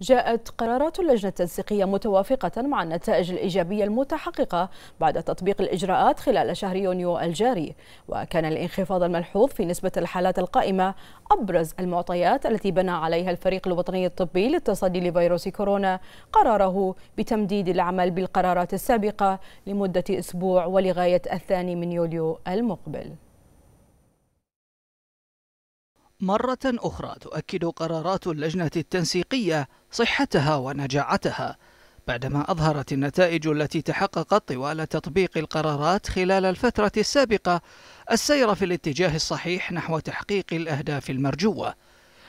جاءت قرارات اللجنة التنسيقية متوافقة مع النتائج الإيجابية المتحققة بعد تطبيق الإجراءات خلال شهر يونيو الجاري وكان الانخفاض الملحوظ في نسبة الحالات القائمة أبرز المعطيات التي بنى عليها الفريق الوطني الطبي للتصدي لفيروس كورونا قراره بتمديد العمل بالقرارات السابقة لمدة أسبوع ولغاية الثاني من يوليو المقبل مرة أخرى تؤكد قرارات اللجنة التنسيقية صحتها ونجاعتها بعدما أظهرت النتائج التي تحققت طوال تطبيق القرارات خلال الفترة السابقة السير في الاتجاه الصحيح نحو تحقيق الأهداف المرجوة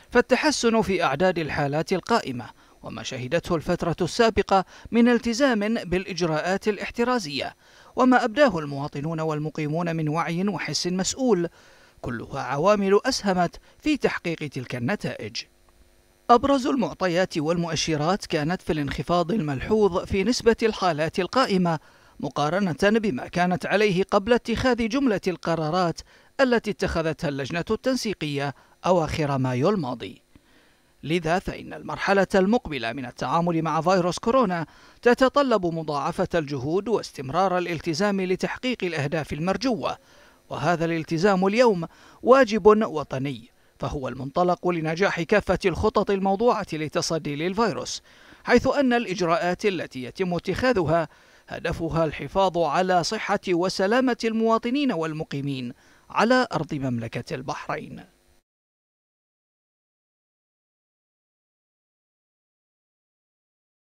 فالتحسن في أعداد الحالات القائمة وما شهدته الفترة السابقة من التزام بالإجراءات الاحترازية وما أبداه المواطنون والمقيمون من وعي وحس مسؤول كلها عوامل أسهمت في تحقيق تلك النتائج أبرز المعطيات والمؤشرات كانت في الانخفاض الملحوظ في نسبة الحالات القائمة مقارنة بما كانت عليه قبل اتخاذ جملة القرارات التي اتخذتها اللجنة التنسيقية أواخر مايو الماضي. لذا فإن المرحلة المقبلة من التعامل مع فيروس كورونا تتطلب مضاعفة الجهود واستمرار الالتزام لتحقيق الأهداف المرجوة وهذا الالتزام اليوم واجب وطني فهو المنطلق لنجاح كافة الخطط الموضوعة لتصدي للفيروس حيث أن الإجراءات التي يتم اتخاذها هدفها الحفاظ على صحة وسلامة المواطنين والمقيمين على أرض مملكة البحرين